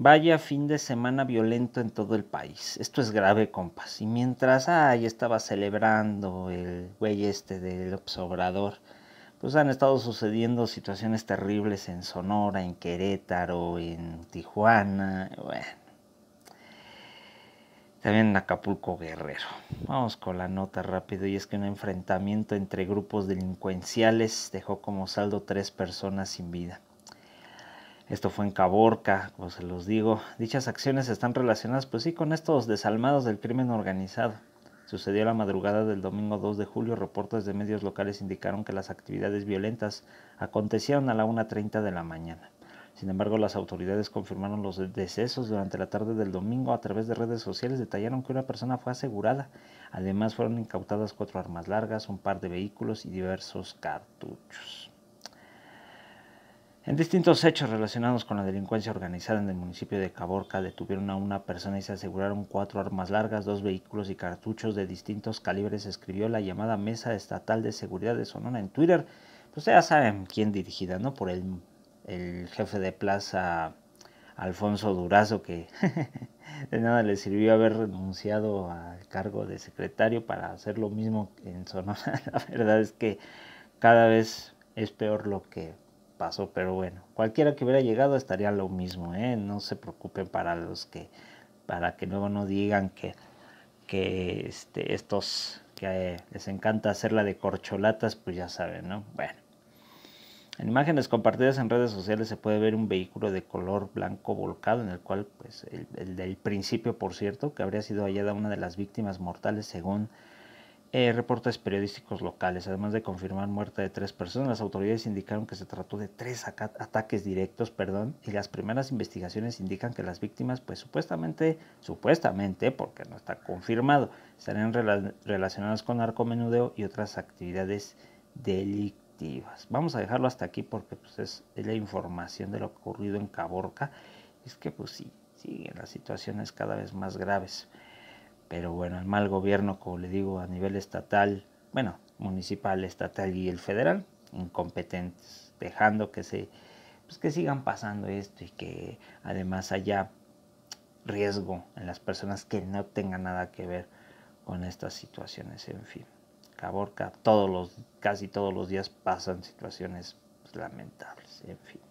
Vaya fin de semana violento en todo el país. Esto es grave, compas. Y mientras, ay, estaba celebrando el güey este del observador, pues han estado sucediendo situaciones terribles en Sonora, en Querétaro, en Tijuana, bueno. También en Acapulco Guerrero. Vamos con la nota rápido y es que un enfrentamiento entre grupos delincuenciales dejó como saldo tres personas sin vida. Esto fue en Caborca, como pues, se los digo. Dichas acciones están relacionadas, pues sí, con estos desalmados del crimen organizado. Sucedió la madrugada del domingo 2 de julio. Reportes de medios locales indicaron que las actividades violentas acontecieron a la 1.30 de la mañana. Sin embargo, las autoridades confirmaron los decesos durante la tarde del domingo a través de redes sociales. Detallaron que una persona fue asegurada. Además, fueron incautadas cuatro armas largas, un par de vehículos y diversos cartuchos. En distintos hechos relacionados con la delincuencia organizada en el municipio de Caborca detuvieron a una persona y se aseguraron cuatro armas largas, dos vehículos y cartuchos de distintos calibres, escribió la llamada Mesa Estatal de Seguridad de Sonora en Twitter. Pues ya saben quién dirigida, ¿no? Por el, el jefe de plaza Alfonso Durazo, que de nada le sirvió haber renunciado al cargo de secretario para hacer lo mismo en Sonora. La verdad es que cada vez es peor lo que pasó, pero bueno, cualquiera que hubiera llegado estaría lo mismo, ¿eh? no se preocupen para los que, para que luego no digan que, que este, estos que eh, les encanta hacerla de corcholatas, pues ya saben, ¿no? Bueno. En imágenes compartidas en redes sociales se puede ver un vehículo de color blanco volcado, en el cual, pues, el del principio, por cierto, que habría sido hallada una de las víctimas mortales según eh, reportes periodísticos locales. Además de confirmar muerte de tres personas, las autoridades indicaron que se trató de tres ataques directos, perdón, y las primeras investigaciones indican que las víctimas, pues supuestamente, supuestamente, porque no está confirmado, estarían relacionadas con narcomenudeo y otras actividades delictivas. Vamos a dejarlo hasta aquí porque pues, es, la información de lo ocurrido en Caborca. Es que pues sí, siguen las situaciones cada vez más graves. Pero bueno, el mal gobierno, como le digo, a nivel estatal, bueno, municipal, estatal y el federal, incompetentes, dejando que se pues que sigan pasando esto y que además haya riesgo en las personas que no tengan nada que ver con estas situaciones, en fin. Caborca todos los casi todos los días pasan situaciones pues, lamentables, en fin.